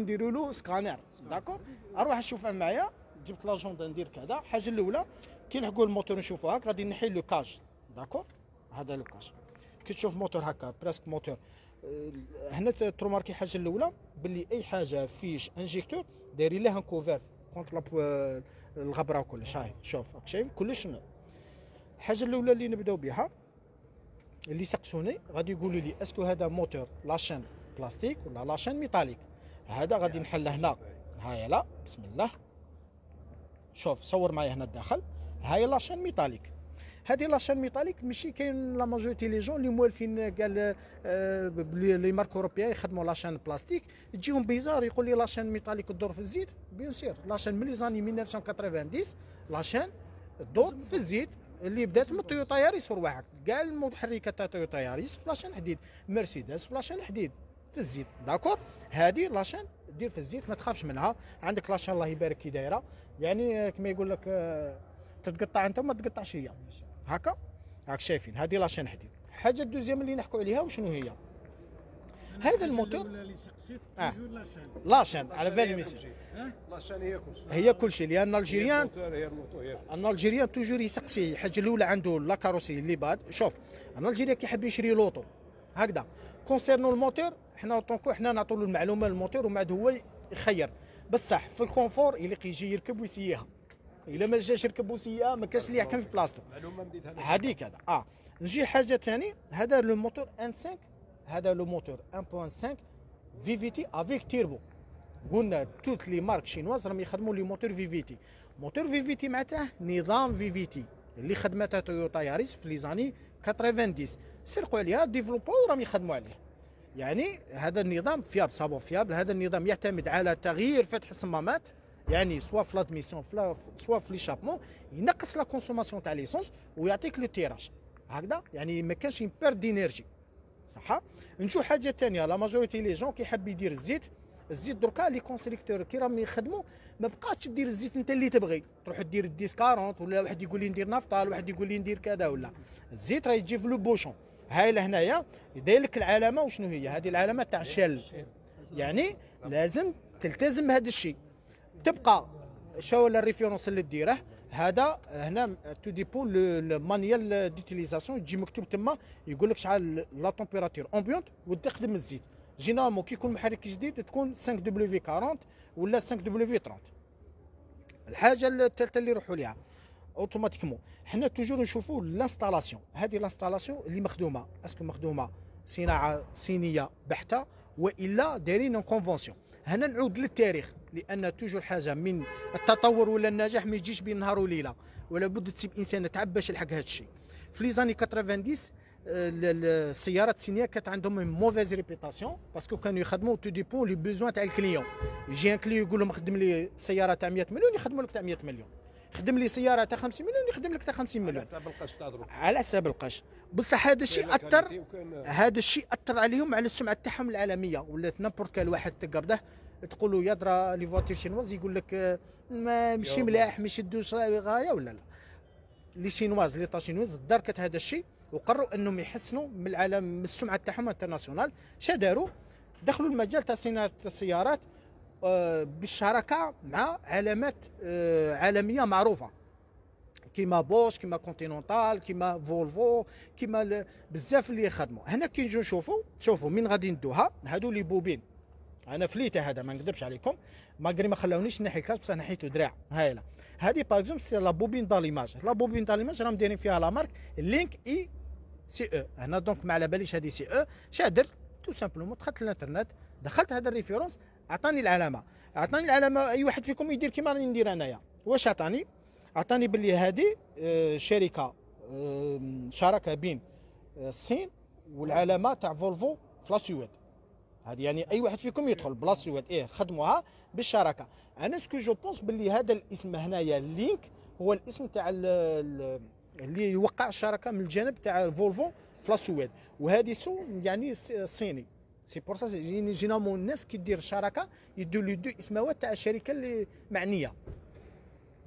نديروا له سكانير داكور اروح نشوفها معايا جبت لاجوندا ندير كذا الحاجه الاولى كي نحكوا الموتور نشوفوا هاك غادي نحي لو كاج داكور هذا لو كاج كي تشوف موتور هكا بريسك موتور آه، هنا تروماركي حاجه الاولى باللي اي حاجه فيش انجيكتور دايرين لها كوفير كونت آه، الغبره وكلش هاي شوف راك شايف كلش الحاجه الاولى اللي نبداو بها اللي سقسوني غادي يقولوا لي اسكو هذا موتور لاشين بلاستيك ولا لاشين ميتاليك هذا غادي نحل هنا ها لا بسم الله شوف صور معايا هنا الداخل هاي لاشين ميتاليك هذه لاشين ميتاليك ماشي كاين لا ماجوريتي لي جون اللي موالفين قال آه، لي مارك اوروبيان يخدموا لاشين بلاستيك تجيهم بيزار يقول لي لاشين ميتاليك تدور في الزيت بيان سير لاشين من لي زاني 1990 لاشين تدور في الزيت اللي بدات من تويوتا ياريس ورواحك كاع المتحركات تاع تويوتا ياريس فلاشين حديد مرسيدس فلاشين حديد في الزيت داكور هذه لاشين دير في الزيت ما تخافش منها عندك لاشين الله يبارك كي دايره يعني كما يقول لك آه، تتقطع انت وما تقطعش هي هكا راك شايفين هذه لاشين حديد الحاجه الدوزيام اللي نحكوا عليها وشنو هي هذا الموتور آه. لاشين على بالي ميسي لاشين هي كل شيء هي كل شيء لان الجيريان ان الجيريان توجور يسقسي الحاجه الاولى عنده لا كاروسي اللي بعد شوف ان الجيريان كيحب يشري لوطو هكذا كونسيرنو الموتور حنا طونكو حنا نعطوا له المعلومه للموتور ومن بعد هو يخير بصح في الكونفور اللي يجي يركب ويسيها الا ما جاش يركب وسيئه ما كانش اللي يحكم في بلاصتو هذيك هذا اه نجي حاجه ثاني هذا لو موتور ان 5 هذا لو موتور 1.5 في في تي افيك تيربو قلنا توت لي مارك شينواز راهم يخدموا لي موتور في في تي موتور في في تي معناتها نظام في في تي اللي خدمته تويوتا ياريس في لي زاني 90 سرقوا عليها ديفلوبو وراهم يخدموا عليه يعني هذا النظام فياب صابون فياب هذا النظام يعتمد على تغيير فتح الصمامات يعني سوا في لادميسيون سوا في ليشابمون ينقص لا كونسوماسيون تاع ليسونس ويعطيك لو تيراج هكذا يعني ما كانش بير دينيرجي صح نشوف حاجه ثانيه لا ماجوريتي لي جون كي كيحب يدير الزيت الزيت دركا لي كونسيكتور كي راهم يخدموا ما بقاش دير الزيت انت اللي تبغي تروح دير الديسكارونت 40 ولا واحد يقول لي ندير نافطال واحد يقول لي ندير كذا ولا الزيت راه يجي في لو بوشون هاي لهنايا داير لك العلامه وشنو هي هذه العلامه تاع الشل يعني لازم تلتزم بهذا الشيء تبقى شو الريفيرونس اللي ديره هذا هنا تو ديبو المانيال ديتيليزاسيون تجي مكتوب تما يقول لك شحال لا تومبيراتور امبيونت وتخدم الزيت جينيرالمون كي يكون محرك جديد تكون 5 دبليو 40 ولا 5 دبليو 30 الحاجه الثالثه اللي يروحوا ليها اوتوماتيكمون حنا توجور نشوفوا لانستالاسيون هذه لانستالاسيون اللي مخدومه اسكو مخدومه صناعه صينيه بحته والا دايرين كونفونسيون هنا نعود للتاريخ لان توجور حاجه من التطور ولا النجاح ما يجيش بين نهار وليله ولا بد تسيب انسان تعب باش يلحق هذا الشيء في لي زاني 90 آه، السيارات الصينيه كانت عندهم موفيز ريبيتاسيون باسكو كانوا يخدموا تو ديبون لي بيزوان تاع الكليون يجي ان كليون يقول لهم خدم لي سياره تاع 100 مليون يخدموا لك تاع 100 مليون خدم لي سياره تاع 50 مليون يخدم لك تاع 50 مليون على حساب القش تضرب على حساب القش بصح هذا الشيء اثر هذا الشيء اثر عليهم على السمعه تاعهم العالميه ولات نابورت كان واحد تقبضه تقولوا درا لي فواتير شينواز يقول لك ما مشي ملاح ما يشدوش غايه ولا لا لي شينواز لي طاشينواز داركت هذا الشيء وقروا انهم يحسنوا من العالم من السمعه تاعهم انترناسيونال شا داروا دخلوا المجال تاع صناعه السيارات آه، بالشراكه مع علامات آه، عالميه معروفه كيما بوش كيما كونتينونتال كيما فولفو كيما بزاف اللي يخدموا هنا كي نجيو نشوفوا تشوفوا من غادي ندوها هادو لي بوبين انا فليته هذا ما نكذبش عليكم ماغري ما خلاونيش نحي الكاش بصح نحيتو دراع هايله هذه باغ اكزومبل سي لا بوبين داليماج لا بوبين داليماج راهم دايرين فيها لا مارك لينك اي سي او هنا دونك ما على باليش هذه سي او شادر تو سامبلومون دخلت الانترنت دخلت هذا الريفيرونس عطاني العلامه عطاني العلامه اي واحد فيكم يدير كيما راني ندير انايا واش عطاني عطاني باللي هذه آه، شركه آه، شراكه بين آه، الصين والعلامه تاع فولفو في السويد هذه يعني اي واحد فيكم يدخل بلا سويد ايه خدموها بالشراكه انا سكو جو بونس باللي هذا الاسم هنايا لينك هو الاسم تاع اللي يوقع الشراكه من الجانب تاع فولفو في السويد وهذه سو يعني صيني سي بور سا جينامون الناس كي دير الشراكه يدو لي دو اسماوات تاع الشركه اللي معنيه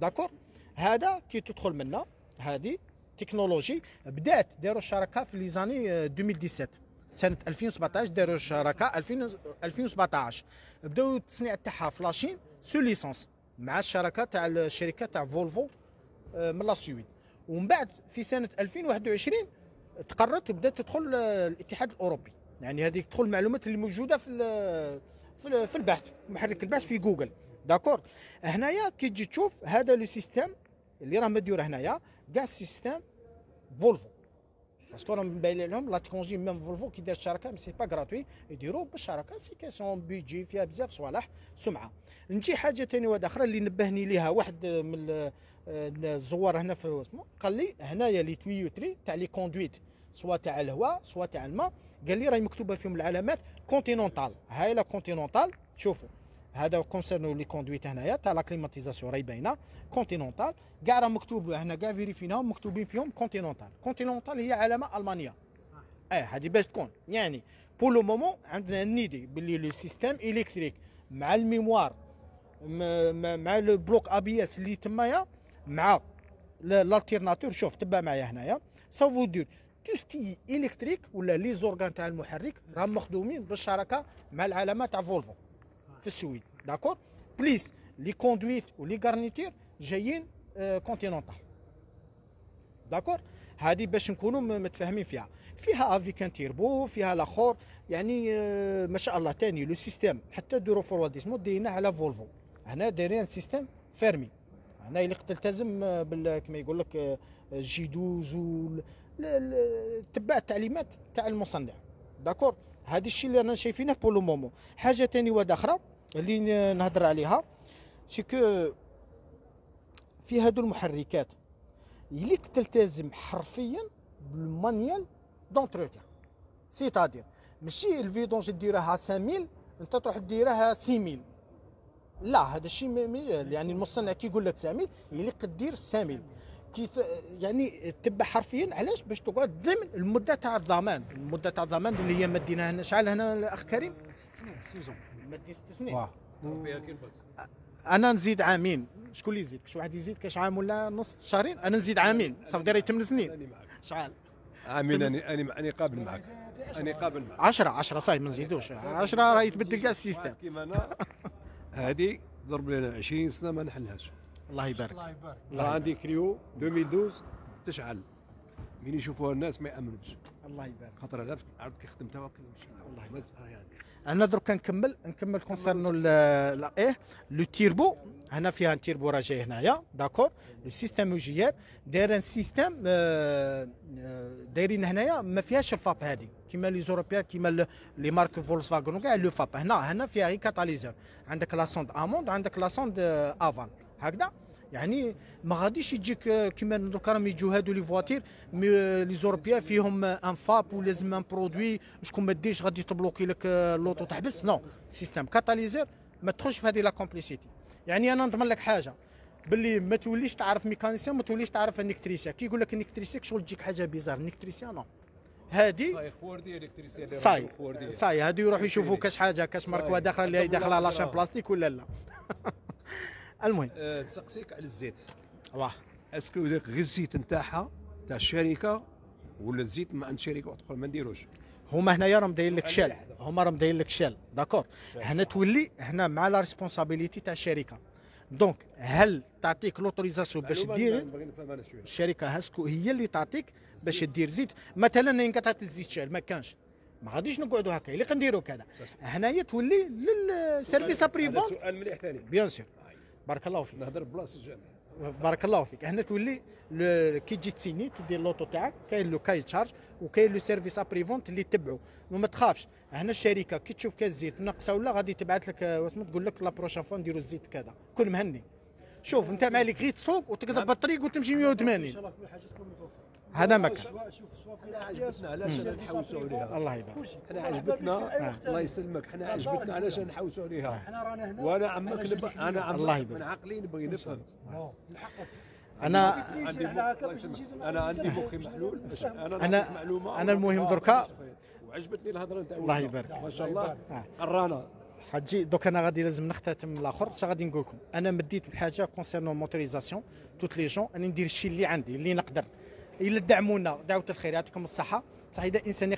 داكور هذا كي تدخل منا هذه تكنولوجي بدات داروا الشراكه في لي زاني 2017 آه، سنه 2017 داروا الشراكه 2017 بداو التصنيع تاعها في لاشين سو ليسونس مع الشراكه تاع الشركه تاع فولفو آه، من لا سويد ومن بعد في سنه 2021 تقررت وبدات تدخل آه، الاتحاد الاوروبي يعني هذيك تدخل المعلومات اللي موجوده في في, البحث محرك البحث في جوجل داكور هنايا كي تجي تشوف هذا لو سيستيم اللي راه مديور هنايا كاع سيستم فولفو باسكو راهم مبين لهم لا تكونجي ميم فولفو كي دار الشركه مي با غراتوي يديروا بالشركه سي كيسيون بيجي فيها بزاف صوالح سمعه نجي حاجه ثاني واحده اخرى اللي نبهني ليها واحد من آه، الزوار هنا في قال لي هنايا لي تويوتري تاع لي كوندويت سواء تاع الهواء سواء تاع الماء قال لي راهي مكتوبه فيهم العلامات كونتينونتال هاي لا كونتينونتال شوفوا هذا كونسيرنو لي كوندويت هنايا تاع لا كليماتيزاسيون راهي باينه كونتينونتال كاع راه مكتوب هنا كاع فيريفيناهم مكتوبين فيهم كونتينونتال كونتينونتال هي علامه المانيه اه هذه باش تكون يعني بور لو مومون عندنا نيدي باللي لو سيستيم الكتريك مع الميموار مع لو بلوك اس اللي تمايا مع l'alternateur شوف تبع معايا هنايا سوف دير تو سكي الكتريك ولا لي زورغان تاع المحرك راهم مخدومين بالشراكه مع العلامه تاع فولفو في السويد داكور بليس لي كوندويت ولي غارنيتير جايين كونتينونتال داكور هذه باش نكونوا متفاهمين فيها فيها افيكان تيربو فيها الاخر يعني ما شاء الله تاني لو سيستيم حتى دو ريفورديسمون دينا على فولفو هنا دايرين سيستيم فيرمي هنا اللي تلتزم بال كما يقول لك جي 12 تبع التعليمات تاع المصنع داكور هذا الشيء اللي رانا شايفينه بور لو مومون حاجه ثاني واحده اخرى اللي نهضر عليها سيكو في هادو المحركات يليك تلتزم حرفيا بالمانيال دونتروتيان تادير ماشي الفيدونج ديرها 5000 انت تروح ديرها 6000 لا هذا الشيء يعني المصنع كي يقول لك اللي قد دير 6000 يعني تتبع حرفيا علاش باش تقعد ضمن المده تاع الضمان المده تاع الضمان اللي هي مدينا هنا شحال هنا الاخ كريم؟ ست سنين سيزون مدي ست سنين انا نزيد عامين شكون اللي يزيد كاش واحد يزيد كاش عام ولا نص شهرين انا نزيد عامين صافي ثمان سنين شحال عامين انا اني قابل معك انا قابل معك 10 10 صاي ما نزيدوش 10 راه يتبدل كاع السيستم كيما انا هذه ضرب لنا 20 سنه ما نحلهاش الله يبارك الله يبارك عندي كريو 2012 تشعل من يشوفوها الناس ما يامنوش الله يبارك خاطر انا عرفت كي خدمتها الله يبارك يعني. انا درك نكمل نكمل كونسيرنو ايه لو تيربو هنا فيها تيربو جاي هنايا داكور لو سيستيم داير ان آه، سيستيم آه، دايرين هنايا ما فيهاش الفاب هذه كيما لي زوروبيان كيما لي مارك فولكس فاغون وكاع لو فاب هنا هنا فيها غير كاتاليزر عندك لاسوند اموند عندك لاسوند افان آه، هكذا يعني ما غاديش يجيك آه، كيما دوكا راهم يجوا هادو لي فواتير مي آه، لي زوربيان فيهم ان فاب ولازم ان برودوي شكون ما ديش غادي تبلوكي لك اللوطو آه، تحبس نو سيستم كاتاليزر ما تدخلش في هذه لا كومبليسيتي يعني انا نضمن لك حاجه باللي ما توليش تعرف ميكانيسيان ما توليش تعرف انكتريسيان كي يقول لك انكتريسيان شغل تجيك حاجه بيزار انكتريسيان نو هادي صاي صاي هادو يروحوا يشوفوا كاش حاجه كاش ماركوا داخله اللي هي داخله لاشين بلاستيك ولا لا المهم آه، تسقسيك على الزيت واه اسكو داك غير الزيت نتاعها تاع الشركه ولا الزيت مع عند شركه واحده ما نديروش هما هنايا راهم دايرين لك شال هما راهم دايرين لك شال داكور هنا تولي هنا مع لا ريسبونسابيليتي تاع الشركه دونك هل تعطيك لوتوريزاسيون باش دير الشركه هاسكو هي اللي تعطيك باش دير زيت مثلا ان تعطي الزيت شال ما كانش ما غاديش نقعدوا هكا اللي كنديروا كذا هنايا تولي للسيرفيس بريفون سؤال مليح ثاني بيان سور بارك الله فيك نهضر بلاصه جامع بارك الله فيك هنا تولي كي تجي تسيني تدير لوطو تاعك كاين لو كاي تشارج وكاين لو سيرفيس ابري فونت اللي تبعو وما تخافش هنا الشركه كي تشوف كاس زيت ناقصه ولا غادي تبعث لك آه، واسمو تقول لك لا بروشان فون نديرو الزيت كذا كون مهني شوف انت مالك غير تسوق وتقدر نعم. بالطريق وتمشي 180 ان شاء الله كل حاجه تكون متوفره هذا ما كان عجبتنا علاش نحوسوا عليها الله يبارك حنا عجبتنا الله يسلمك حنا عجبتنا علاش نحوسوا عليها احنا آه. رانا هنا وانا عمك نب... انا عمك الله يبارك من عقلي نبغي نفهم انا عندي انا عندي مخي محلول انا انا المهم دركا وعجبتني الهضره نتاع الله يبارك ما شاء الله آه. رانا حجي دوك انا غادي لازم نختتم الاخر اش غادي نقول لكم انا مديت بحاجه كونسيرنون موتوريزاسيون توت لي جون اني ندير الشيء اللي عندي اللي نقدر الا دعمونا دعوه الخير يعطيكم الصحه صحيح اذا انسان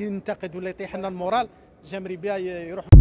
ينتقد ولا يطيح لنا المورال جامري بها يروح